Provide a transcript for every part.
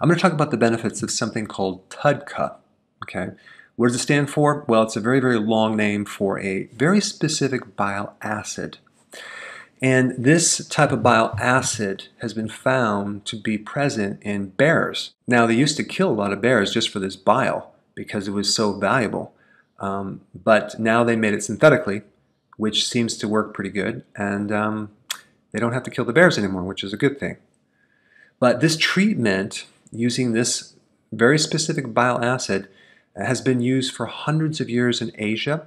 I'm going to talk about the benefits of something called TUDCA. Okay, what does it stand for? Well, it's a very, very long name for a very specific bile acid. And this type of bile acid has been found to be present in bears. Now, they used to kill a lot of bears just for this bile because it was so valuable. Um, but now they made it synthetically, which seems to work pretty good. And um, they don't have to kill the bears anymore, which is a good thing. But this treatment using this very specific bile acid has been used for hundreds of years in Asia.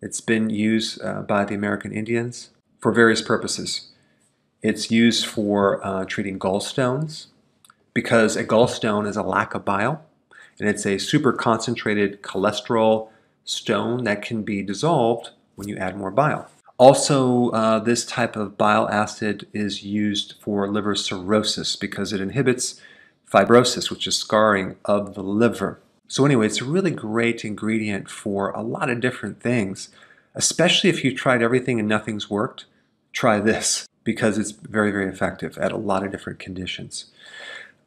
It's been used uh, by the American Indians for various purposes. It's used for uh, treating gallstones because a gallstone is a lack of bile and it's a super concentrated cholesterol stone that can be dissolved when you add more bile. Also, uh, this type of bile acid is used for liver cirrhosis because it inhibits fibrosis, which is scarring of the liver. So, anyway, it's a really great ingredient for a lot of different things, especially if you've tried everything and nothing's worked. Try this because it's very, very effective at a lot of different conditions.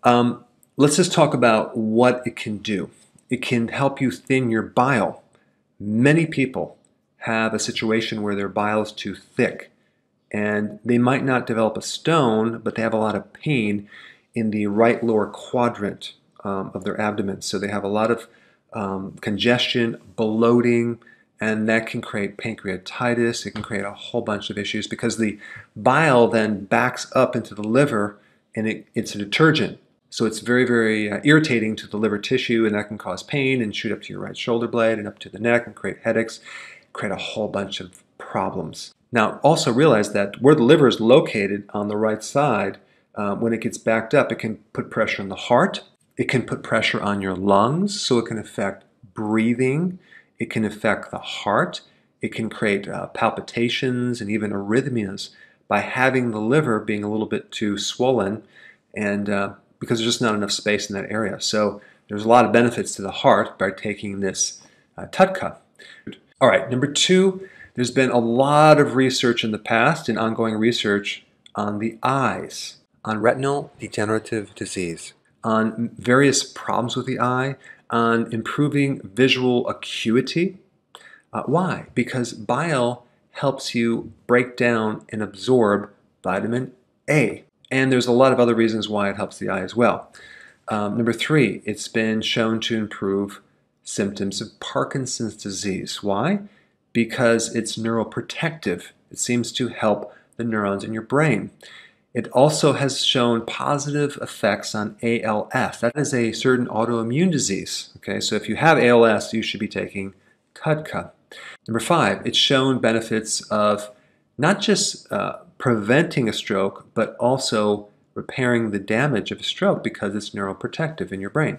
Um, let's just talk about what it can do. It can help you thin your bile. Many people have a situation where their bile is too thick and they might not develop a stone, but they have a lot of pain in the right lower quadrant um, of their abdomen. So they have a lot of um, congestion, bloating, and that can create pancreatitis. It can create a whole bunch of issues because the bile then backs up into the liver and it, it's a detergent. So it's very, very uh, irritating to the liver tissue, and that can cause pain and shoot up to your right shoulder blade and up to the neck and create headaches, create a whole bunch of problems. Now, also realize that where the liver is located on the right side, uh, when it gets backed up, it can put pressure on the heart. It can put pressure on your lungs, so it can affect breathing. It can affect the heart. It can create uh, palpitations and even arrhythmias by having the liver being a little bit too swollen and uh, because there's just not enough space in that area. So there's a lot of benefits to the heart by taking this uh, tutka. All right, number two, there's been a lot of research in the past and ongoing research on the eyes on retinal degenerative disease, on various problems with the eye, on improving visual acuity. Uh, why? Because bile helps you break down and absorb vitamin A. And there's a lot of other reasons why it helps the eye as well. Um, number three, it's been shown to improve symptoms of Parkinson's disease. Why? Because it's neuroprotective. It seems to help the neurons in your brain. It also has shown positive effects on ALS. That is a certain autoimmune disease. Okay, so if you have ALS, you should be taking Kutka. Number five, it's shown benefits of not just uh, preventing a stroke, but also repairing the damage of a stroke because it's neuroprotective in your brain.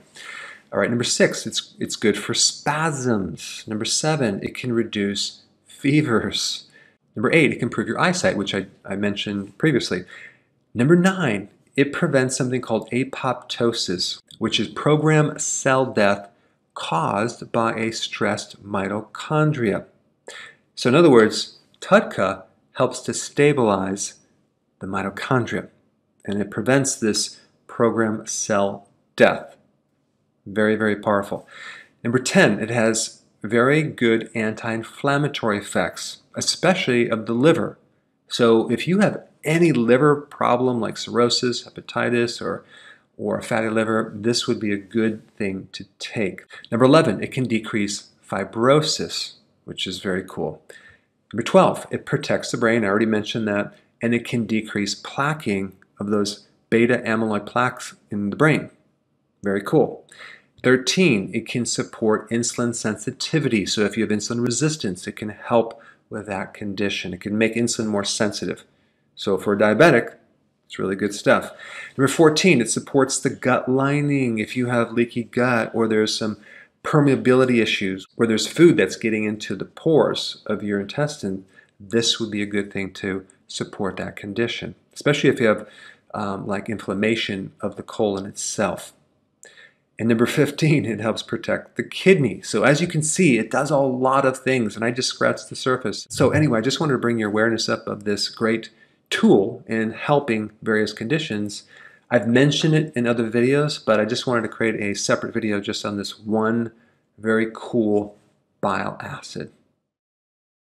All right, number six, it's, it's good for spasms. Number seven, it can reduce fevers. Number eight, it can improve your eyesight, which I, I mentioned previously. Number nine, it prevents something called apoptosis, which is programmed cell death caused by a stressed mitochondria. So in other words, TUDCA helps to stabilize the mitochondria, and it prevents this programmed cell death. Very, very powerful. Number 10, it has very good anti-inflammatory effects, especially of the liver. So if you have any liver problem like cirrhosis, hepatitis, or or a fatty liver, this would be a good thing to take. Number 11, it can decrease fibrosis, which is very cool. Number 12, it protects the brain. I already mentioned that. And it can decrease plaquing of those beta amyloid plaques in the brain. Very cool. 13, it can support insulin sensitivity. So if you have insulin resistance, it can help with that condition. It can make insulin more sensitive. So for a diabetic, it's really good stuff. Number 14, it supports the gut lining. If you have leaky gut or there's some permeability issues where there's food that's getting into the pores of your intestine, this would be a good thing to support that condition, especially if you have um, like inflammation of the colon itself. And number 15, it helps protect the kidney. So as you can see, it does a lot of things, and I just scratched the surface. So anyway, I just wanted to bring your awareness up of this great tool in helping various conditions. I've mentioned it in other videos, but I just wanted to create a separate video just on this one very cool bile acid.